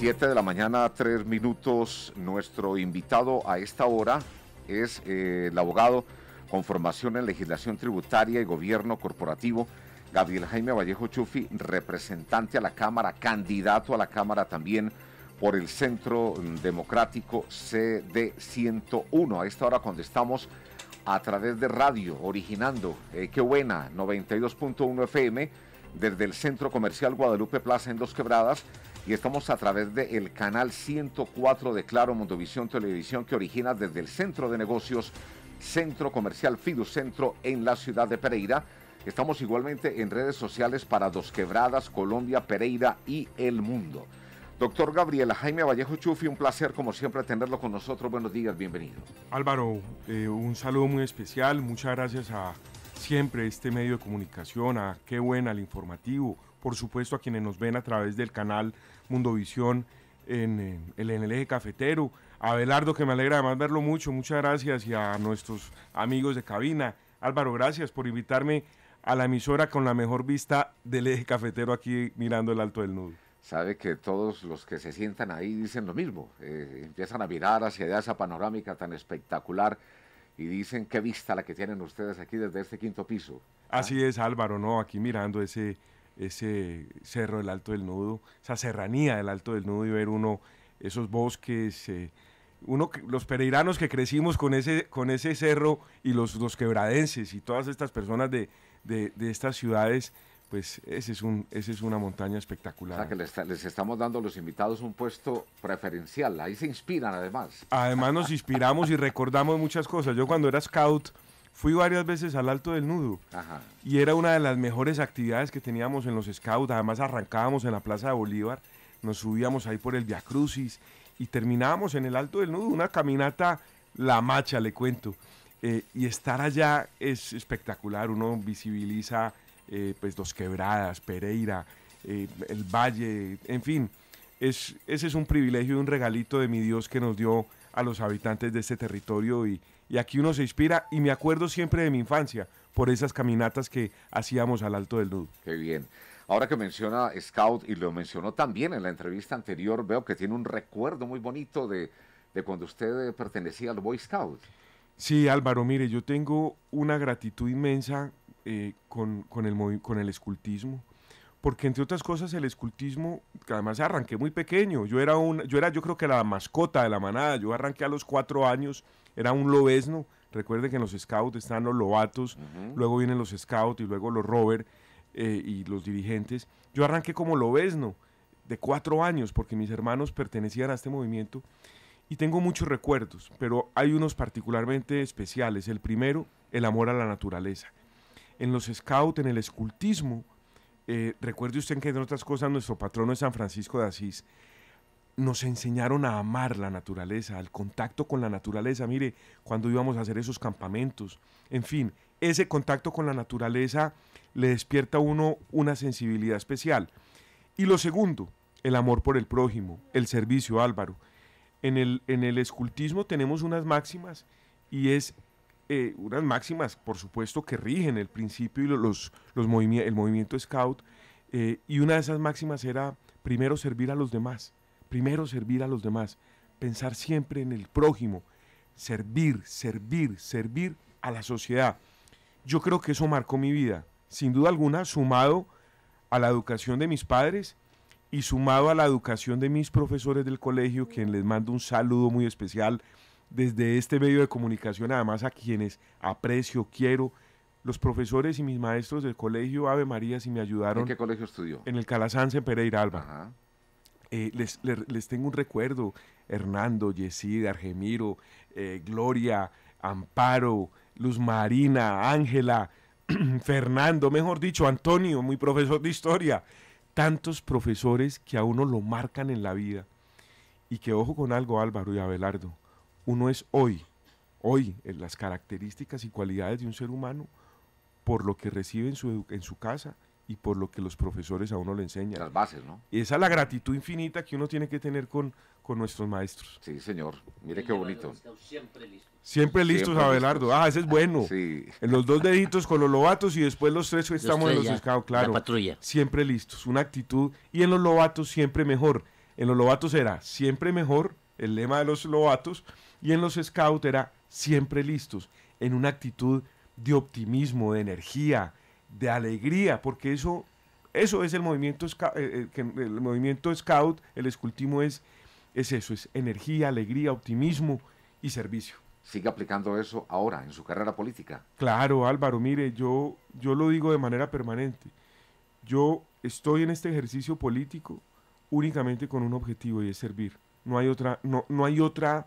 7 de la mañana, tres minutos. Nuestro invitado a esta hora es eh, el abogado con formación en legislación tributaria y gobierno corporativo, Gabriel Jaime Vallejo Chufi, representante a la Cámara, candidato a la Cámara también por el Centro Democrático CD101. A esta hora cuando estamos a través de radio, originando, eh, qué buena, 92.1 FM, desde el Centro Comercial Guadalupe Plaza en Dos Quebradas, y estamos a través del canal 104 de Claro Mondovisión Televisión que origina desde el Centro de Negocios, Centro Comercial Fiducentro en la ciudad de Pereira. Estamos igualmente en redes sociales para Dos Quebradas, Colombia, Pereira y El Mundo. Doctor Gabriela Jaime Vallejo Chufi, un placer como siempre tenerlo con nosotros. Buenos días, bienvenido. Álvaro, eh, un saludo muy especial. Muchas gracias a siempre este medio de comunicación, a Qué Buena, al Informativo, por supuesto a quienes nos ven a través del canal Mundovisión en, el eje cafetero, a Belardo que me alegra además verlo mucho, muchas gracias y a nuestros amigos de cabina. Álvaro, gracias por invitarme a la emisora con la mejor vista del eje cafetero aquí mirando el Alto del Nudo. Sabe que todos los que se sientan ahí dicen lo mismo, eh, empiezan a mirar hacia esa panorámica tan espectacular y dicen qué vista la que tienen ustedes aquí desde este quinto piso. ¿ah? Así es, Álvaro, ¿no? Aquí mirando ese, ese cerro del Alto del Nudo, esa serranía del Alto del Nudo y ver uno esos bosques. Eh, uno, los pereiranos que crecimos con ese, con ese cerro y los, los quebradenses y todas estas personas de estas ciudades pues ese es un, ese es una montaña espectacular. O sea que les, estamos dando a los invitados un puesto preferencial, ahí se inspiran además. Además nos inspiramos y recordamos muchas cosas. Yo cuando era scout fui varias veces al Alto del Nudo Ajá. y era una de las mejores actividades que teníamos en los scouts, además arrancábamos en la Plaza de Bolívar, nos subíamos ahí por el Via Crucis y terminábamos en el Alto del Nudo, una caminata la macha, le cuento. Eh, y estar allá es espectacular, uno visibiliza eh, pues Dos Quebradas, Pereira, eh, el Valle, en fin, ese es un privilegio y un regalito de mi Dios que nos dio a los habitantes de este territorio y, aquí uno se inspira y me acuerdo siempre de mi infancia por esas caminatas que hacíamos al Alto del Nudo. Qué bien. Ahora que menciona Scout y lo mencionó también en la entrevista anterior, veo que tiene un recuerdo muy bonito de, de cuando usted pertenecía al Boy Scout. Sí, Álvaro, mire, yo tengo una gratitud inmensa eh, con, el, con el escultismo porque entre otras cosas el escultismo, además arranqué muy pequeño, yo era, un, yo era yo creo que la mascota de la manada, yo arranqué a los cuatro años, era un lobesno, recuerden que en los scouts están los lobatos, luego vienen los scouts y luego los rover eh, y los dirigentes, yo arranqué como lobesno de cuatro años porque mis hermanos pertenecían a este movimiento y tengo muchos recuerdos, pero hay unos particularmente especiales, el primero, el amor a la naturaleza en los scouts, en el escultismo. Eh, recuerde usted que, entre otras cosas, nuestro patrono es San Francisco de Asís. Nos enseñaron a amar la naturaleza, al contacto con la naturaleza. Mire, cuando íbamos a hacer esos campamentos, en fin, ese contacto con la naturaleza le despierta a uno una sensibilidad especial. Y lo segundo, el amor por el prójimo, el servicio, Álvaro. En el, en el escultismo tenemos unas máximas y es eh, unas máximas, por supuesto, que rigen el principio y los, el movimiento scout. Eh, y una de esas máximas era primero servir a los demás, primero servir a los demás, pensar siempre en el prójimo, servir, servir, servir a la sociedad. Yo creo que eso marcó mi vida, sin duda alguna, sumado a la educación de mis padres y sumado a la educación de mis profesores del colegio, quien les mando un saludo muy especial desde este medio de comunicación, además a quienes aprecio, quiero, los profesores y mis maestros del colegio Ave María, si me ayudaron. ¿En qué colegio estudió? En el Calasanz en Pereira Alba. Eh, les, tengo un recuerdo, Hernando, Yesid, Argemiro, eh, Gloria, Amparo, Luz Marina, Ángela, Fernando, mejor dicho, Antonio, mi profesor de historia. Tantos profesores que a uno lo marcan en la vida. Y que ojo con algo, Álvaro y Abelardo uno es hoy, hoy, en eh, las características y cualidades de un ser humano por lo que recibe en su, casa y por lo que los profesores a uno le enseñan. Las bases, ¿no? Esa es la gratitud infinita que uno tiene que tener con, con nuestros maestros. Sí, señor. Mire qué bonito. Siempre listos. Siempre listos, Abelardo. Ah, ese es bueno. En los dos deditos con los lobatos y después los tres estamos en los escados, claro. Siempre listos. Una actitud. Y en los lobatos siempre mejor. En los lobatos era siempre mejor, el lema de los lobatos y en los scouts era siempre listos, en una actitud de optimismo, de energía, de alegría, porque eso, eso es el movimiento, scout, eh, eh, el movimiento scout, el escultismo es, es eso, es energía, alegría, optimismo y servicio. Sigue aplicando eso ahora en su carrera política. Claro, Álvaro, mire, yo, yo lo digo de manera permanente. Yo estoy en este ejercicio político únicamente con un objetivo y es servir. No hay otra, no hay otra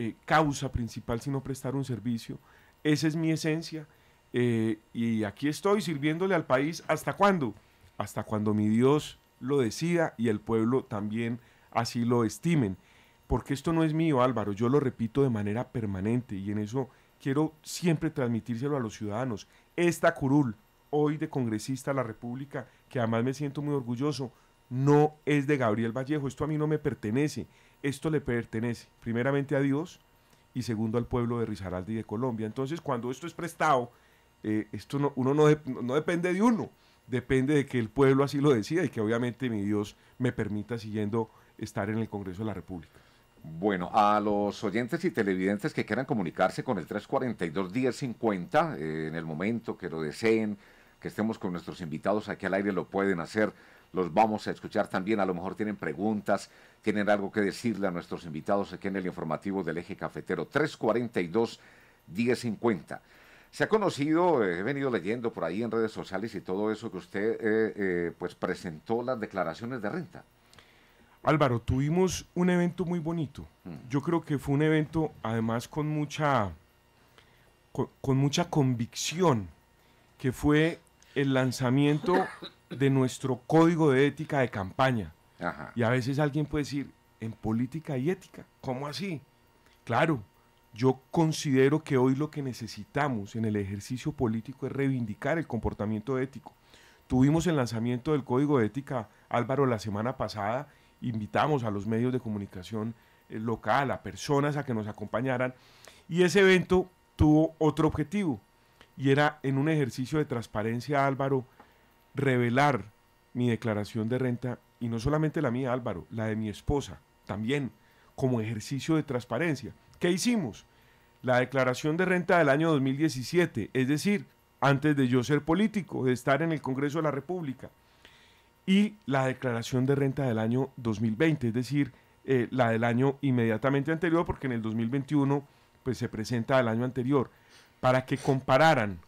eh, causa principal, sino prestar un servicio. Esa es mi esencia. Eh, y aquí estoy sirviéndole al país. ¿Hasta cuándo? Hasta cuando mi Dios lo decida y el pueblo también así lo estimen. Porque esto no es mío, Álvaro. Yo lo repito de manera permanente y en eso quiero siempre transmitírselo a los ciudadanos. Esta curul, hoy de congresista de la República, que además me siento muy orgulloso, no es de Gabriel Vallejo, esto a mí no me pertenece, esto le pertenece primeramente a Dios y segundo al pueblo de Risaralda y de Colombia. Entonces cuando esto es prestado, eh, esto no, uno no, no depende de uno, depende de que el pueblo así lo decida y que obviamente mi Dios me permita siguiendo estar en el Congreso de la República. Bueno, a los oyentes y televidentes que quieran comunicarse con el 342-1050, eh, en el momento que lo deseen, que estemos con nuestros invitados aquí al aire, lo pueden hacer los vamos a escuchar también. A lo mejor tienen preguntas, tienen algo que decirle a nuestros invitados aquí en el informativo del eje cafetero 342-1050. Se ha conocido, eh, he venido leyendo por ahí en redes sociales y todo eso que usted eh, eh, pues presentó las declaraciones de renta. Álvaro, tuvimos un evento muy bonito. Mm. Yo creo que fue un evento además con mucha, con mucha convicción, que fue el lanzamiento de nuestro código de ética de campaña. Y a veces alguien puede decir, en política y ética, ¿cómo así? Claro, yo considero que hoy lo que necesitamos en el ejercicio político es reivindicar el comportamiento ético. Tuvimos el lanzamiento del código de ética, Álvaro, la semana pasada, invitamos a los medios de comunicación eh, local, a personas a que nos acompañaran, y ese evento tuvo otro objetivo, y era en un ejercicio de transparencia, Álvaro, revelar mi declaración de renta, y no solamente la mía, Álvaro, la de mi esposa, también como ejercicio de transparencia. ¿Qué hicimos? La declaración de renta del año 2017, es decir, antes de yo ser político, de estar en el Congreso de la República, y la declaración de renta del año 2020, es decir, eh, la del año inmediatamente anterior, porque en el 2021 pues, se presenta el año anterior, para que compararan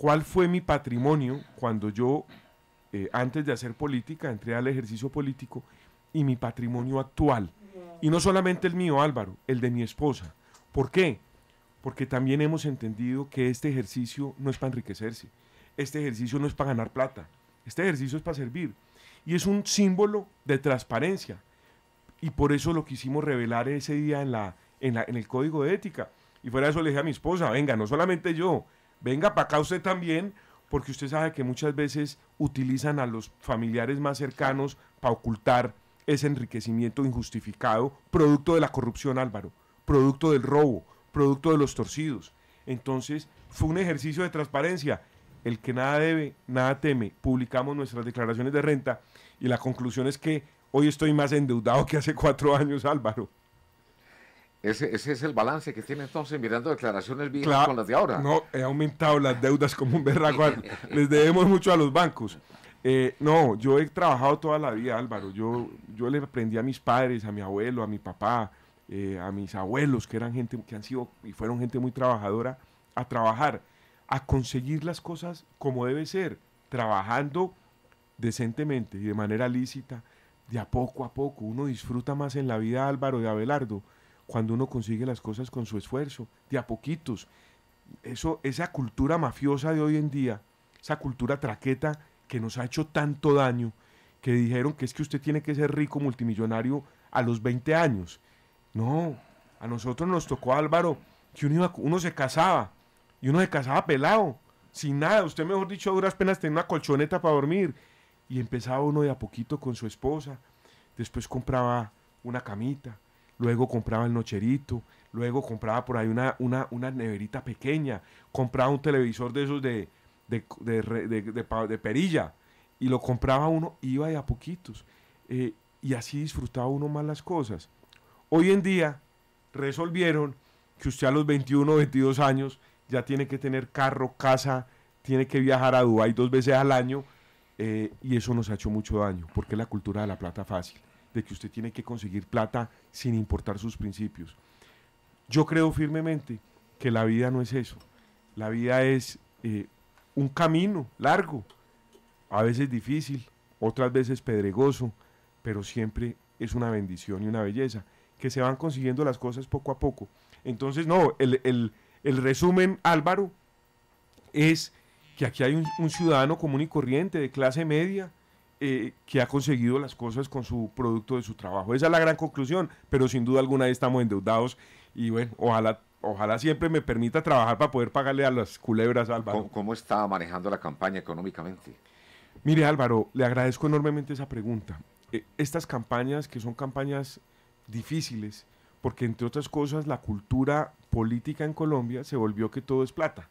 cuál fue mi patrimonio cuando yo, eh, antes de hacer política, entré al ejercicio político y mi patrimonio actual. Y no solamente el mío, Álvaro, el de mi esposa. ¿Por qué? Porque también hemos entendido que este ejercicio no es para enriquecerse, este ejercicio no es para ganar plata, este ejercicio es para servir. Y es un símbolo de transparencia. Y por eso lo quisimos revelar ese día en, la, en, en el código de ética. Y fuera de eso le dije a mi esposa, venga, no solamente yo, venga para acá usted también, porque usted sabe que muchas veces utilizan a los familiares más cercanos para ocultar ese enriquecimiento injustificado, producto de la corrupción, Álvaro, producto del robo, producto de los torcidos. Entonces, fue un ejercicio de transparencia. El que nada debe, nada teme. Publicamos nuestras declaraciones de renta y la conclusión es que hoy estoy más endeudado que hace cuatro años, Álvaro. Ese, ese, es el balance que tiene entonces mirando declaraciones viejas con las de ahora. No, he aumentado las deudas como un berraco. Les debemos mucho a los bancos. Eh, no, yo he trabajado toda la vida, Álvaro. Yo, yo le aprendí a mis padres, a mi abuelo, a mi papá, eh, a mis abuelos, que eran gente que han sido y fueron gente muy trabajadora, a trabajar, a conseguir las cosas como debe ser, trabajando decentemente y de manera lícita, de a poco a poco. Uno disfruta más en la vida, Álvaro, de Abelardo cuando uno consigue las cosas con su esfuerzo, de a poquitos. Eso, esa cultura mafiosa de hoy en día, esa cultura traqueta que nos ha hecho tanto daño, que dijeron que es que usted tiene que ser rico multimillonario a los 20 años. No, a nosotros nos tocó Álvaro que uno, uno se casaba y uno se casaba pelado, sin nada. Usted, mejor dicho, a duras penas tenía una colchoneta para dormir y empezaba uno de a poquito con su esposa. Después compraba una camita, luego compraba el nocherito, luego compraba por ahí una, una, neverita pequeña, compraba un televisor de esos de, de, perilla y lo compraba uno, iba de a poquitos. Eh, y así disfrutaba uno más las cosas. Hoy en día resolvieron que usted a los 21 22 años ya tiene que tener carro, casa, tiene que viajar a Dubái dos veces al año eh, y eso nos ha hecho mucho daño porque es la cultura de la plata fácil de que usted tiene que conseguir plata sin importar sus principios. Yo creo firmemente que la vida no es eso. La vida es eh, un camino largo, a veces difícil, otras veces pedregoso, pero siempre es una bendición y una belleza, que se van consiguiendo las cosas poco a poco. Entonces, no, el, resumen, Álvaro, es que aquí hay un ciudadano común y corriente de clase media, eh, que ha conseguido las cosas con su producto de su trabajo. Esa es la gran conclusión, pero sin duda alguna estamos endeudados y bueno, ojalá ojalá siempre me permita trabajar para poder pagarle a las culebras, Álvaro. ¿Cómo, está manejando la campaña económicamente? Mire, Álvaro, le agradezco enormemente esa pregunta. Eh, estas campañas, que son campañas difíciles, porque entre otras cosas la cultura política en Colombia se volvió que todo es plata.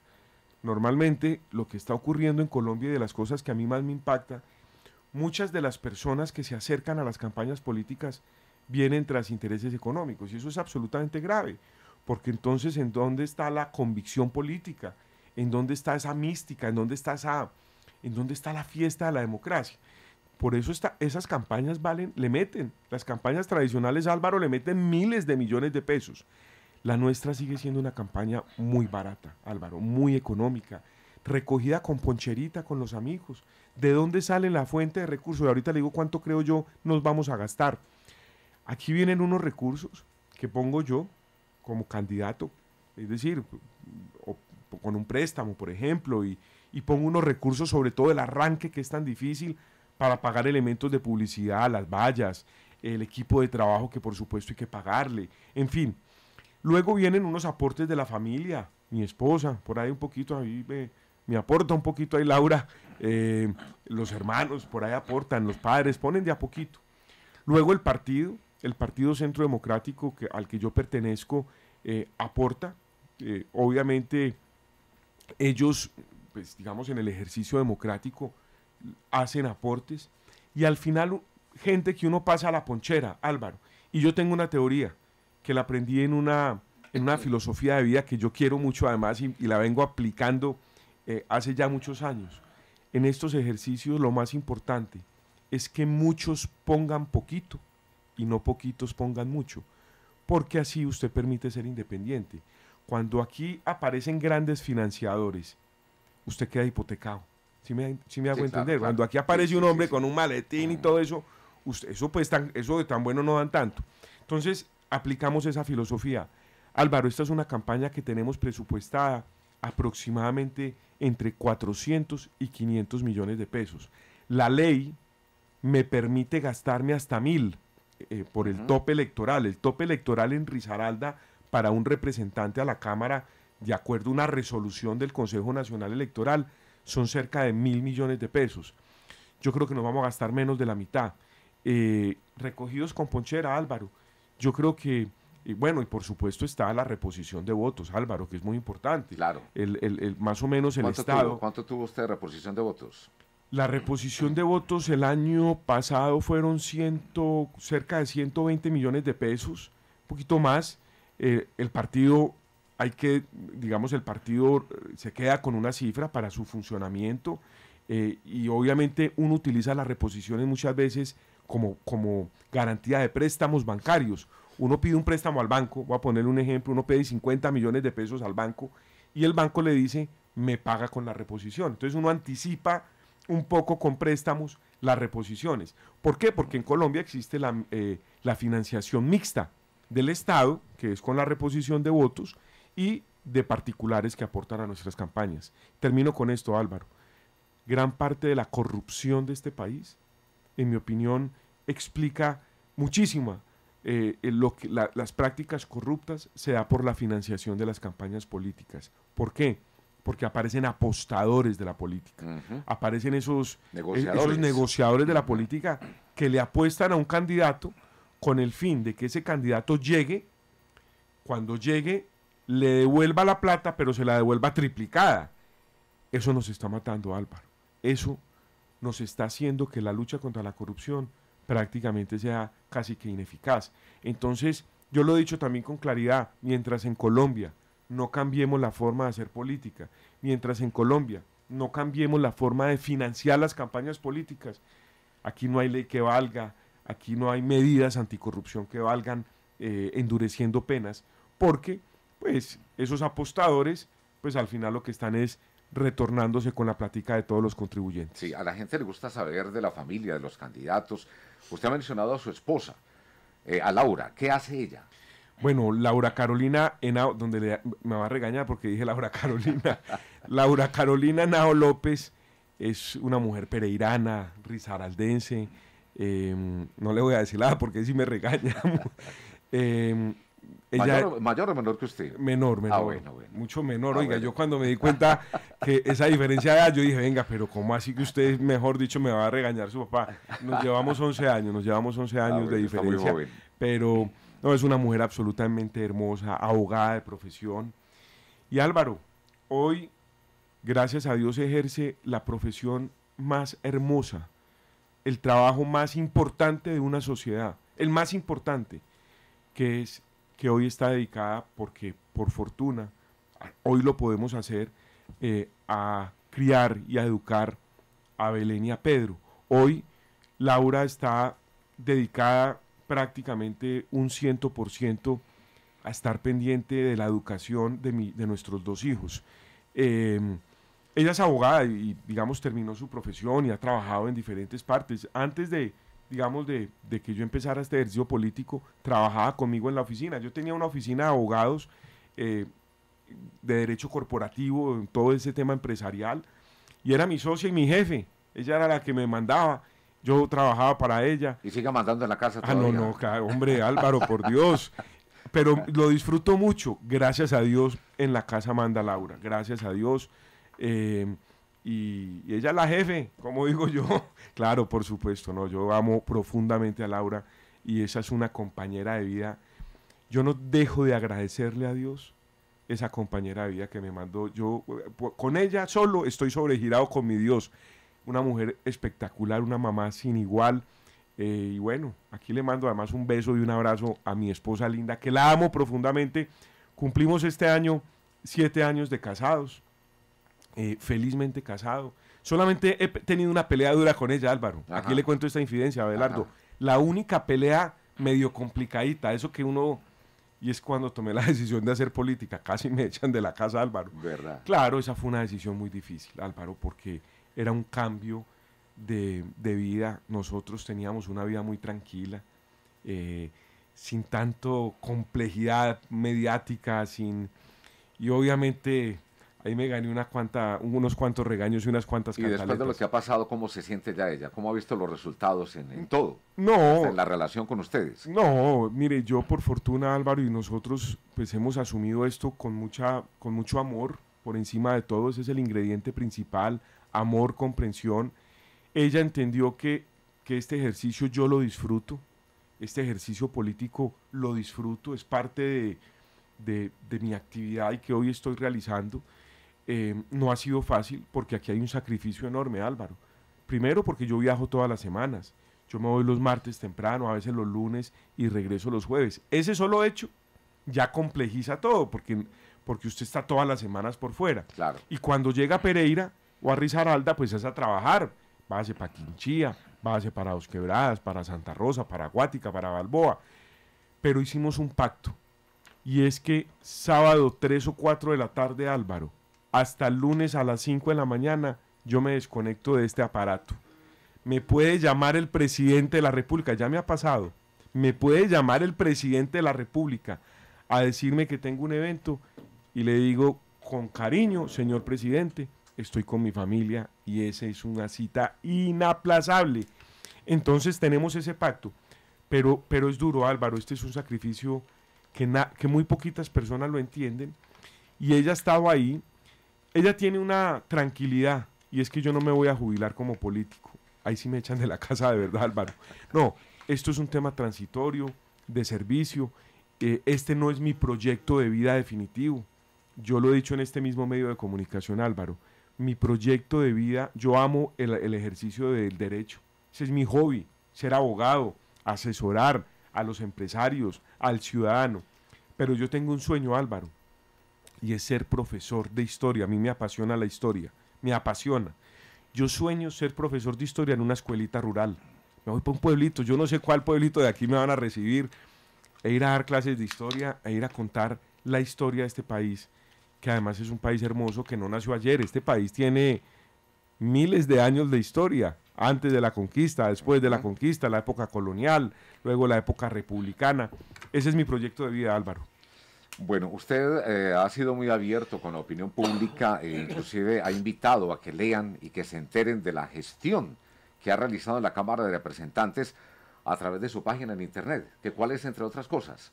Normalmente lo que está ocurriendo en Colombia y de las cosas que a mí más me impacta muchas de las personas que se acercan a las campañas políticas vienen tras intereses económicos y eso es absolutamente grave, porque entonces en dónde está la convicción política, en dónde está esa mística, en dónde está esa en dónde está la fiesta de la democracia. Por eso esas campañas valen, le meten, las campañas tradicionales Álvaro le meten miles de millones de pesos. La nuestra sigue siendo una campaña muy barata, Álvaro, muy económica recogida con poncherita, con los amigos. ¿De dónde sale la fuente de recursos? Y ahorita le digo cuánto creo yo nos vamos a gastar. Aquí vienen unos recursos que pongo yo como candidato, es decir, con un préstamo, por ejemplo, y, pongo unos recursos, sobre todo el arranque que es tan difícil, para pagar elementos de publicidad, las vallas, el equipo de trabajo que por supuesto hay que pagarle, en fin. Luego vienen unos aportes de la familia, mi esposa, por ahí un poquito, mí me, me aporta un poquito ahí Laura, eh, los hermanos por ahí aportan, los padres ponen de a poquito. Luego el partido, el Partido Centro Democrático que, al que yo pertenezco, eh, aporta. Eh, obviamente ellos, pues, digamos, en el ejercicio democrático hacen aportes y al final gente que uno pasa a la ponchera, Álvaro. Y yo tengo una teoría que la aprendí en una, en una filosofía de vida que yo quiero mucho además y, y la vengo aplicando eh, hace ya muchos años. En estos ejercicios lo más importante es que muchos pongan poquito y no poquitos pongan mucho, porque así usted permite ser independiente. Cuando aquí aparecen grandes financiadores, usted queda hipotecado. ¿Sí me, hago entender? Cuando aquí aparece un hombre con un maletín y todo eso, usted, eso, pues eso de tan bueno no dan tanto. Entonces, aplicamos esa filosofía. Álvaro, esta es una campaña que tenemos presupuestada aproximadamente entre 400 y 500 millones de pesos. La ley me permite gastarme hasta mil eh, eh, por el tope electoral. El tope electoral en Risaralda para un representante a la Cámara, de acuerdo a una resolución del Consejo Nacional Electoral, son cerca de mil millones de pesos. Yo creo que nos vamos a gastar menos de la mitad. Eh, recogidos con Ponchera, Álvaro, yo creo que y bueno, y por supuesto está la reposición de votos, Álvaro, que es muy importante. Claro. El, más o menos el Estado. ¿Cuánto tuvo usted de reposición de votos? La reposición de votos el año pasado fueron ciento, cerca de 120 millones de pesos, un poquito más. Eh, el partido, hay que, digamos, el partido eh, se queda con una cifra para su funcionamiento eh, y obviamente uno utiliza las reposiciones muchas veces como, como garantía de préstamos bancarios uno pide un préstamo al banco, voy a poner un ejemplo, uno pide 50 millones de pesos al banco y el banco le dice, me paga con la reposición. Entonces uno anticipa un poco con préstamos las reposiciones. ¿Por qué? Porque en Colombia existe la, eh, la financiación mixta del Estado, que es con la reposición de votos, y de particulares que aportan a nuestras campañas. Termino con esto, Álvaro. Gran parte de la corrupción de este país, en mi opinión, explica muchísima eh, eh, lo que, las prácticas corruptas se da por la financiación de las campañas políticas. ¿Por qué? Porque aparecen apostadores de la política, aparecen esos eh, esos negociadores de la política que le apuestan a un candidato con el fin de que ese candidato llegue, cuando llegue le devuelva la plata, pero se la devuelva triplicada. Eso nos está matando, Álvaro. Eso nos está haciendo que la lucha contra la corrupción prácticamente sea casi que ineficaz. Entonces, yo lo he dicho también con claridad, mientras en Colombia no cambiemos la forma de hacer política, mientras en Colombia no cambiemos la forma de financiar las campañas políticas, aquí no hay ley que valga, aquí no hay medidas anticorrupción que valgan eh, endureciendo penas, porque pues esos apostadores pues al final lo que están es retornándose con la plática de todos los contribuyentes. Sí, a la gente le gusta saber de la familia, de los candidatos, Usted ha mencionado a su esposa, eh, a Laura. ¿Qué hace ella? Bueno, Laura Carolina donde me va a regañar porque dije Laura Carolina. Laura Carolina Nao López es una mujer pereirana, risaraldense. Em, no le voy a decir nada porque si sí me regaña. Em, ella, mayor, o menor que usted? Menor, menor. Ah, Mucho menor. Ah, Oiga, yo cuando me di cuenta que esa diferencia de edad, yo dije, venga, pero ¿cómo así que usted, mejor dicho, me va a regañar su papá? Nos llevamos 11 años, nos llevamos 11 ah, años de diferencia. Pero no, es una mujer absolutamente hermosa, abogada de profesión. Y Álvaro, hoy, gracias a Dios, ejerce la profesión más hermosa, el trabajo más importante de una sociedad, el más importante, que es que hoy está dedicada porque, por fortuna, hoy lo podemos hacer eh, a criar y a educar a Belén y a Pedro. Hoy Laura está dedicada prácticamente un ciento por ciento a estar pendiente de la educación de, nuestros dos hijos. Em, ella es abogada y, digamos, terminó su profesión y ha trabajado en diferentes partes. Antes de, digamos, de, que yo empezara este ejercicio político, trabajaba conmigo en la oficina. Yo tenía una oficina de abogados eh, de derecho corporativo, todo ese tema empresarial, y era mi socia y mi jefe. Ella era la que me mandaba. Yo trabajaba para ella. Y siga mandando en la casa. Ah, no, no, hombre, Álvaro, por Dios. Pero lo disfruto mucho. Gracias a Dios en la casa manda Laura. Gracias a Dios. Eh, y, ella es la jefe, como digo yo. claro, por supuesto, no, yo amo profundamente a Laura y esa es una compañera de vida. Yo no dejo de agradecerle a Dios esa compañera de vida que me mandó. Yo eh, con ella solo estoy sobregirado con mi Dios. Una mujer espectacular, una mamá sin igual. Eh, y bueno, aquí le mando además un beso y un abrazo a mi esposa linda, que la amo profundamente. Cumplimos este año siete años de casados. Eh, felizmente casado. Solamente he tenido una pelea dura con ella, Álvaro. Aquí le cuento esta infidencia, Abelardo. La única pelea medio complicadita, eso que uno... Y es cuando tomé la decisión de hacer política. Casi me echan de la casa, Álvaro. Claro, esa fue una decisión muy difícil, Álvaro, porque era un cambio de, vida. Nosotros teníamos una vida muy tranquila, eh, sin tanto complejidad mediática, sin... Y obviamente Ahí me gané una cuanta, unos cuantos regaños y unas cuantas Y después de lo que ha pasado, ¿cómo se siente ya ella? ¿Cómo ha visto los resultados en, todo? No. En la relación con ustedes. No, mire, yo por fortuna, Álvaro, y nosotros pues hemos asumido esto con, mucha, con mucho amor por encima de todo. Ese es el ingrediente principal, amor, comprensión. Ella entendió que, que este ejercicio yo lo disfruto, este ejercicio político lo disfruto, es parte de, de, de mi actividad y que hoy estoy realizando Em, no ha sido fácil porque aquí hay un sacrificio enorme, Álvaro. Primero porque yo viajo todas las semanas. Yo me voy los martes temprano, a veces los lunes y regreso los jueves. Ese solo hecho ya complejiza todo porque, porque usted está todas las semanas por fuera. Claro. Y cuando llega Pereira o a Rizaralda, pues es a trabajar. Váyase para Quinchía, váyase para Dos Quebradas, para Santa Rosa, para Acuática, para Balboa. Pero hicimos un pacto. Y es que sábado 3 o 4 de la tarde, Álvaro, hasta el lunes a las 5 de la mañana yo me desconecto de este aparato. Me puede llamar el presidente de la República, ya me ha pasado. Me puede llamar el presidente de la República a decirme que tengo un evento y le digo con cariño, señor presidente, estoy con mi familia y esa es una cita inaplazable. Entonces tenemos ese pacto, pero, pero es duro Álvaro, este es un sacrificio que, que muy poquitas personas lo entienden y ella ha estado ahí ella tiene una tranquilidad y es que yo no me voy a jubilar como político. Ahí sí me echan de la casa de verdad, Álvaro. No, esto es un tema transitorio, de servicio. Eh, este no es mi proyecto de vida definitivo. Yo lo he dicho en este mismo medio de comunicación, Álvaro. Mi proyecto de vida, yo amo el, el ejercicio del derecho. Ese es mi hobby, ser abogado, asesorar a los empresarios, al ciudadano. Pero yo tengo un sueño, Álvaro, y es ser profesor de historia. A mí me apasiona la historia, me apasiona. Yo sueño ser profesor de historia en una escuelita rural. Me voy para un pueblito, yo no sé cuál pueblito de aquí me van a recibir, e ir a dar clases de historia, e ir a contar la historia de este país, que además es un país hermoso que no nació ayer. Este país tiene miles de años de historia, antes de la conquista, después de la conquista, la época colonial, luego la época republicana. Ese es mi proyecto de vida, Álvaro. Bueno, usted eh, ha sido muy abierto con la opinión pública e inclusive ha invitado a que lean y que se enteren de la gestión que ha realizado la Cámara de Representantes a través de su página en Internet, que cuál es, entre otras cosas.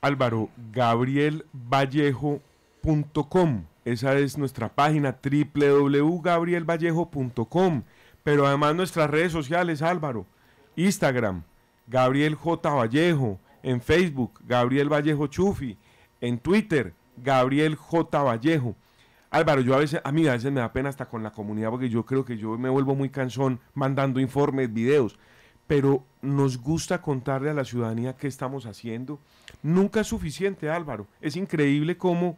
Álvaro, gabrielvallejo.com. Esa es nuestra página www.gabrielvallejo.com. Pero además nuestras redes sociales, Álvaro. Instagram, Gabriel J. Vallejo. En Facebook, Gabriel Vallejo Chufi en Twitter, Gabriel J. Vallejo. Álvaro, yo a veces, a mí a veces me da pena hasta con la comunidad porque yo creo que yo me vuelvo muy cansón mandando informes, videos, pero nos gusta contarle a la ciudadanía qué estamos haciendo. Nunca es suficiente, Álvaro. Es increíble cómo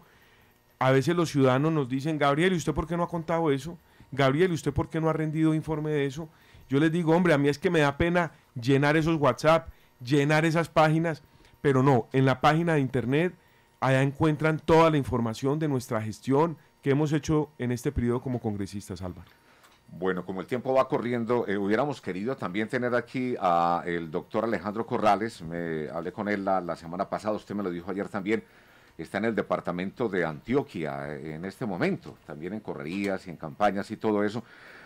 a veces los ciudadanos nos dicen, Gabriel, ¿y usted por qué no ha contado eso? Gabriel, ¿y usted por qué no ha rendido informe de eso? Yo les digo, hombre, a mí es que me da pena llenar esos WhatsApp, llenar esas páginas, pero no, en la página de internet Allá encuentran toda la información de nuestra gestión que hemos hecho en este periodo como congresistas, Álvaro. Bueno, como el tiempo va corriendo, eh, hubiéramos querido también tener aquí al doctor Alejandro Corrales. Me hablé con él la, semana pasada, usted me lo dijo ayer también está en el departamento de Antioquia eh, en este momento, también en correrías y en campañas y todo eso.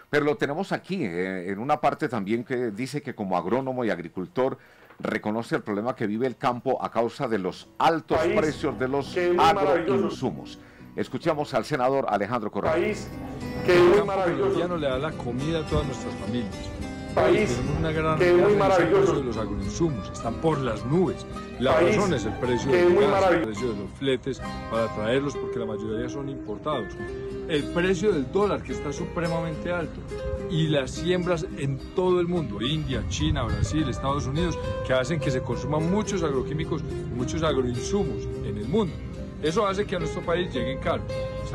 Pero lo tenemos aquí, eh, en una parte también que dice que como agrónomo y agricultor reconoce el problema que vive el campo a causa de los altos precios de los agroinsumos. Escuchamos al senador Alejandro Corral. que le da la comida a todas nuestras familias país una gran que de Los, los agroinsumos están por las nubes. La razón es el precio, gas, el precio de los fletes para traerlos, porque la mayoría son importados. El precio del dólar, que está supremamente alto. Y las siembras en todo el mundo, India, China, Brasil, Estados Unidos, que hacen que se consuman muchos agroquímicos, muchos agroinsumos en el mundo. Eso hace que a nuestro país lleguen caros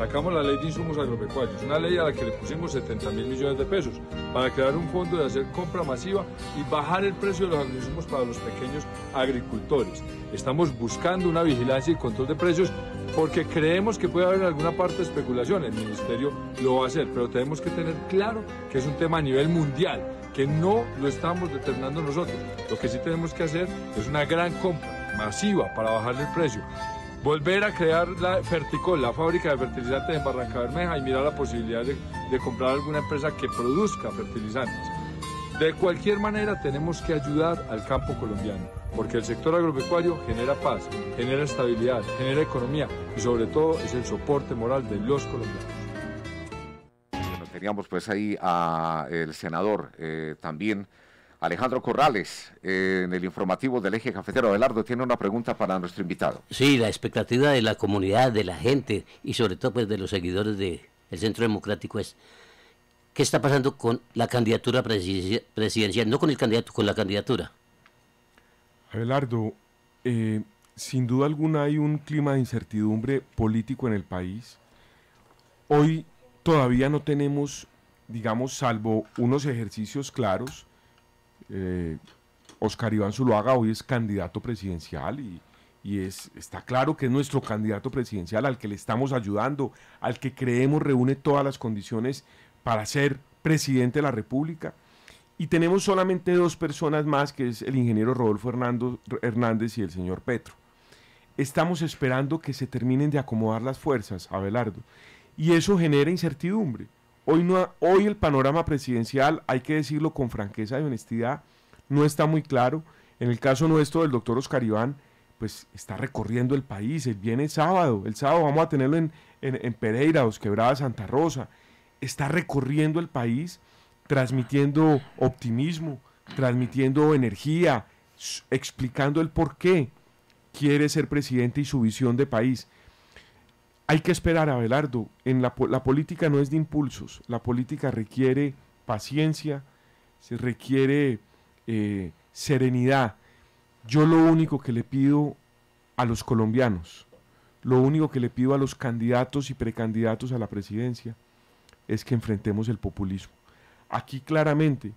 sacamos la ley de insumos agropecuarios, una ley a la que le pusimos 70 mil millones de pesos para crear un fondo de hacer compra masiva y bajar el precio de los agroinsumos para los pequeños agricultores. Estamos buscando una vigilancia y control de precios porque creemos que puede haber en alguna parte de especulación, el ministerio lo va a hacer, pero tenemos que tener claro que es un tema a nivel mundial, que no lo estamos determinando nosotros. Lo que sí tenemos que hacer es una gran compra masiva para bajar el precio volver a crear la Ferticol, la fábrica de fertilizantes en Barranca Bermeja y mirar la posibilidad de, comprar alguna empresa que produzca fertilizantes. De cualquier manera tenemos que ayudar al campo colombiano, porque el sector agropecuario genera paz, genera estabilidad, genera economía y sobre todo es el soporte moral de los colombianos. teníamos pues ahí al senador eh, también Alejandro Corrales, eh, en el informativo del eje cafetero. Abelardo tiene una pregunta para nuestro invitado. Sí, la expectativa de la comunidad, de la gente y sobre todo pues, de los seguidores del Centro Democrático es qué está pasando con la candidatura presidencial, no con el candidato, con la candidatura. Abelardo, eh, sin duda alguna hay un clima de incertidumbre político en el país. Hoy todavía no tenemos, digamos, salvo unos ejercicios claros, eh, Oscar Iván Zuluaga hoy es candidato presidencial y, es, está claro que es nuestro candidato presidencial al que le estamos ayudando, al que creemos reúne todas las condiciones para ser presidente de la República. Y tenemos solamente dos personas más, que es el ingeniero Rodolfo Hernández y el señor Petro. Estamos esperando que se terminen de acomodar las fuerzas, Abelardo, y eso genera incertidumbre. Hoy, no, hoy el panorama presidencial, hay que decirlo con franqueza y honestidad, no está muy claro. En el caso nuestro del doctor Oscar Iván, pues está recorriendo el país. El viene sábado, el sábado vamos a tenerlo en, Pereira, Os Santa Rosa. Está recorriendo el país, transmitiendo optimismo, transmitiendo energía, explicando el por qué quiere ser presidente y su visión de país. Hay que esperar, Abelardo. En la, política no es de impulsos. La política requiere paciencia, se requiere eh, serenidad. Yo lo único que le pido a los colombianos, lo único que le pido a los candidatos y precandidatos a la presidencia es que enfrentemos el populismo. Aquí claramente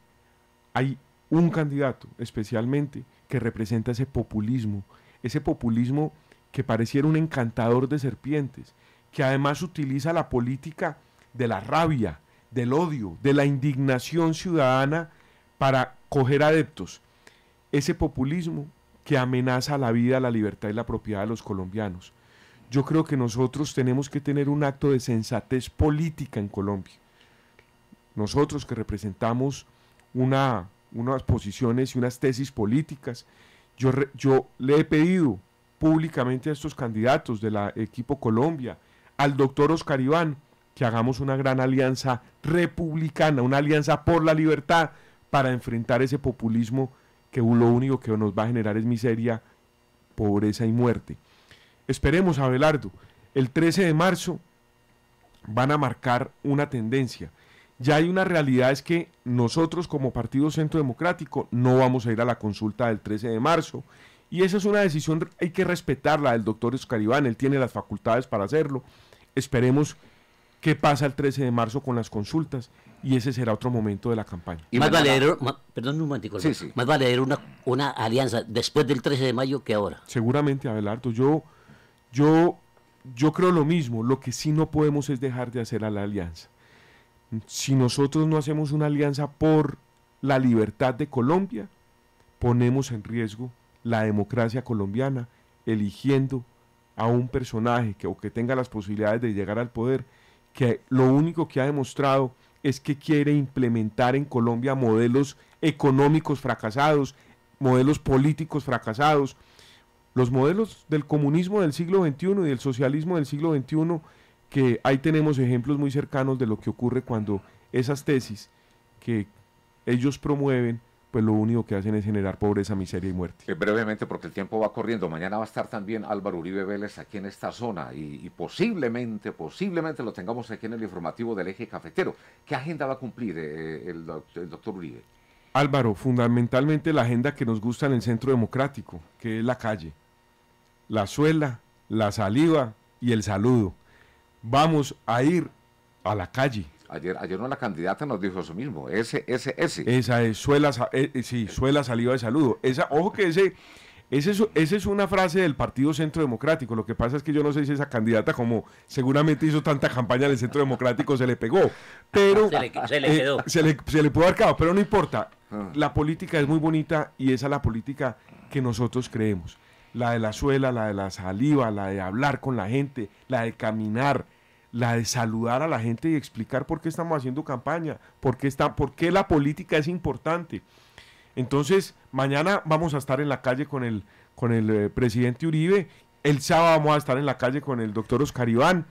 hay un candidato especialmente que representa ese populismo, ese populismo que pareciera un encantador de serpientes, que además utiliza la política de la rabia, del odio, de la indignación ciudadana para coger adeptos. Ese populismo que amenaza la vida, la libertad y la propiedad de los colombianos. Yo creo que nosotros tenemos que tener un acto de sensatez política en Colombia. Nosotros que representamos una, unas posiciones y unas tesis políticas, yo, yo le he pedido públicamente a estos candidatos del equipo Colombia, al doctor Oscar Iván, que hagamos una gran alianza republicana, una alianza por la libertad para enfrentar ese populismo que lo único que nos va a generar es miseria, pobreza y muerte. Esperemos, Abelardo, el 13 de marzo van a marcar una tendencia. Ya hay una realidad es que nosotros como Partido Centro Democrático no vamos a ir a la consulta del 13 de marzo y esa es una decisión, hay que respetarla del doctor Oscar él tiene las facultades para hacerlo. Esperemos qué pasa el 13 de marzo con las consultas y ese será otro momento de la campaña. Y más vale, perdón un momento, más una, una alianza después del 13 de mayo que ahora. Seguramente, Abelardo, yo, yo, yo creo lo mismo, lo que sí no podemos es dejar de hacer a la alianza. Si nosotros no hacemos una alianza por la libertad de Colombia, ponemos en riesgo la democracia colombiana eligiendo a un personaje que, o que tenga las posibilidades de llegar al poder, que lo único que ha demostrado es que quiere implementar en Colombia modelos económicos fracasados, modelos políticos fracasados. Los modelos del comunismo del siglo XXI y del socialismo del siglo XXI, que ahí tenemos ejemplos muy cercanos de lo que ocurre cuando esas tesis que ellos promueven pues lo único que hacen es generar pobreza, miseria y muerte. Eh, brevemente, porque el tiempo va corriendo, mañana va a estar también Álvaro Uribe Vélez aquí en esta zona y, posiblemente, posiblemente lo tengamos aquí en el informativo del eje cafetero. ¿Qué agenda va a cumplir eh, eh, el doctor Uribe? Álvaro, fundamentalmente la agenda que nos gusta en el centro democrático, que es la calle, la suela, la saliva y el saludo. Vamos a ir a la calle, Ayer, ayer una candidata nos dijo eso mismo, ese ese Ese, Esa es, suela, eh, eh, sí, suela saliva de saludo. Esa, ojo que ese, esa es una frase del Partido Centro Democrático. Lo que pasa es que yo no sé si esa candidata, como seguramente hizo tanta campaña en el Centro Democrático, se le pegó. Pero se le, se le eh, quedó. se, le, pudo haber pero no importa. Ah. La política es muy bonita y esa es la política que nosotros creemos. La de la suela, la de la saliva, la de hablar con la gente, la de caminar, la de saludar a la gente y explicar por qué estamos haciendo campaña, por qué, está, por la política es importante. Entonces, mañana vamos a estar en la calle con el, con el eh, presidente Uribe, el sábado vamos a estar en la calle con el doctor Oscar Iván.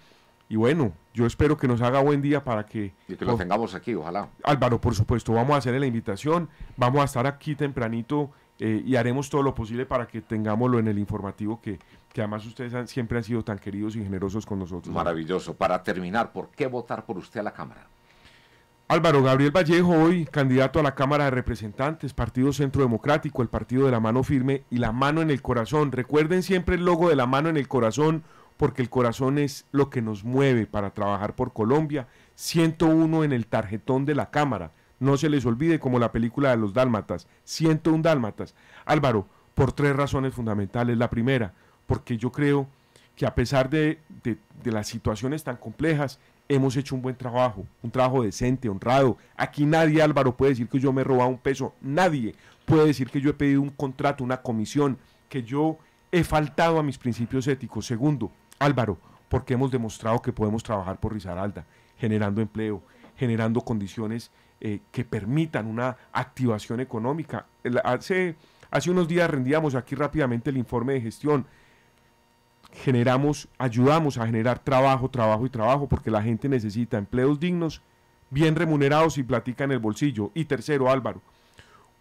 Y bueno, yo espero que nos haga buen día para que... Y que lo tengamos aquí, ojalá. Álvaro, por supuesto, vamos a hacerle la invitación, vamos a estar aquí tempranito eh, y haremos todo lo posible para que tengámoslo en el informativo que que además ustedes siempre han sido tan queridos y generosos con nosotros. Maravilloso. Para terminar, ¿por qué votar por usted a la Cámara? Álvaro Gabriel Vallejo, hoy candidato a la Cámara de Representantes, Partido Centro Democrático, el partido de la mano firme y la mano en el corazón. Recuerden siempre el logo de la mano en el corazón, porque el corazón es lo que nos mueve para trabajar por Colombia. 101 en el tarjetón de la Cámara. No se les olvide como la película de los Dálmatas, 101 Dálmatas. Álvaro, por tres razones fundamentales. La primera, porque yo creo que a pesar de, las situaciones tan complejas, hemos hecho un buen trabajo, un trabajo decente, honrado. Aquí nadie, Álvaro, puede decir que yo me he robado un peso, nadie puede decir que yo he pedido un contrato, una comisión, que yo he faltado a mis principios éticos. Segundo, Álvaro, porque hemos demostrado que podemos trabajar por Risaralda, generando empleo, generando condiciones eh, que permitan una activación económica. Hace, hace unos días rendíamos aquí rápidamente el informe de gestión generamos, ayudamos a generar trabajo, trabajo y trabajo, porque la gente necesita empleos dignos, bien remunerados y platica en el bolsillo. Y tercero, Álvaro,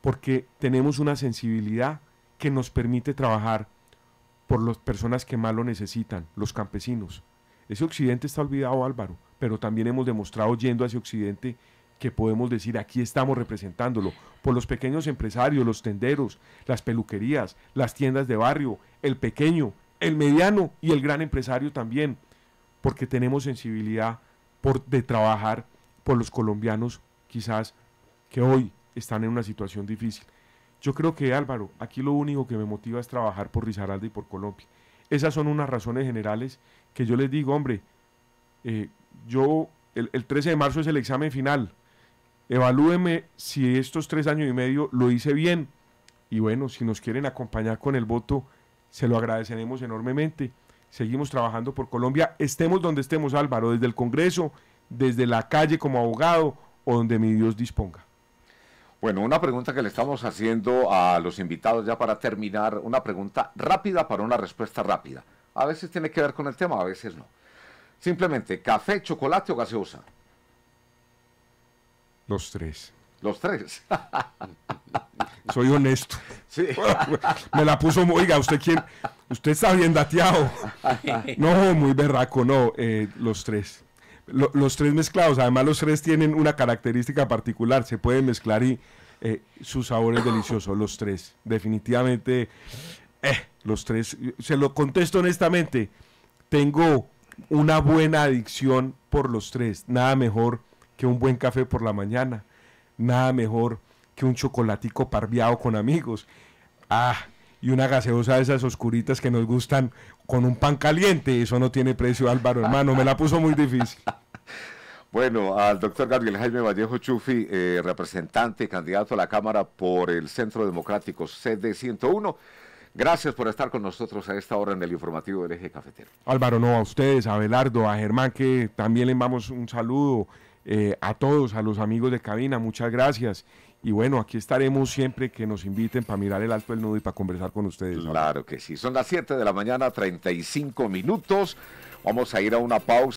porque tenemos una sensibilidad que nos permite trabajar por las personas que más lo necesitan, los campesinos. Ese occidente está olvidado, Álvaro, pero también hemos demostrado yendo a ese occidente que podemos decir aquí estamos representándolo, por los pequeños empresarios, los tenderos, las peluquerías, las tiendas de barrio, el pequeño, el mediano y el gran empresario también, porque tenemos sensibilidad por, de trabajar por los colombianos quizás que hoy están en una situación difícil. Yo creo que Álvaro, aquí lo único que me motiva es trabajar por Risaralda y por Colombia. Esas son unas razones generales que yo les digo, hombre, eh, yo, el, el 13 de marzo es el examen final, evalúeme si estos tres años y medio lo hice bien y bueno, si nos quieren acompañar con el voto se lo agradeceremos enormemente. Seguimos trabajando por Colombia, estemos donde estemos Álvaro, desde el Congreso, desde la calle como abogado o donde mi Dios disponga. Bueno, una pregunta que le estamos haciendo a los invitados ya para terminar, una pregunta rápida para una respuesta rápida. A veces tiene que ver con el tema, a veces no. Simplemente, café, chocolate o gaseosa. Los tres. Los tres. Soy honesto. Me la puso, oiga, ¿usted quién? Usted está bien dateado. No, muy berraco, no, eh, los tres. los tres mezclados, además los tres tienen una característica particular, se pueden mezclar y eh, su sabor es delicioso, los tres. Definitivamente, eh, los tres, se lo contesto honestamente, tengo una buena adicción por los tres, nada mejor que un buen café por la mañana nada mejor que un chocolatico parviado con amigos. Ah, y una gaseosa de esas oscuritas que nos gustan con un pan caliente. Eso no tiene precio, Álvaro, hermano. Me la puso muy difícil. Bueno, al doctor Gabriel Jaime Vallejo Chufi, representante eh, representante, candidato a la Cámara por el Centro Democrático CD101. Gracias por estar con nosotros a esta hora en el informativo del eje cafetero. Álvaro, no, a ustedes, a Belardo, a Germán, que también les mandamos un saludo, eh, a todos, a los amigos de cabina, muchas gracias. Y bueno, aquí estaremos siempre que nos inviten para mirar el alto del nudo y para conversar con ustedes. Claro que sí. Son las 7 de la mañana, 35 minutos. Vamos a ir a una pausa.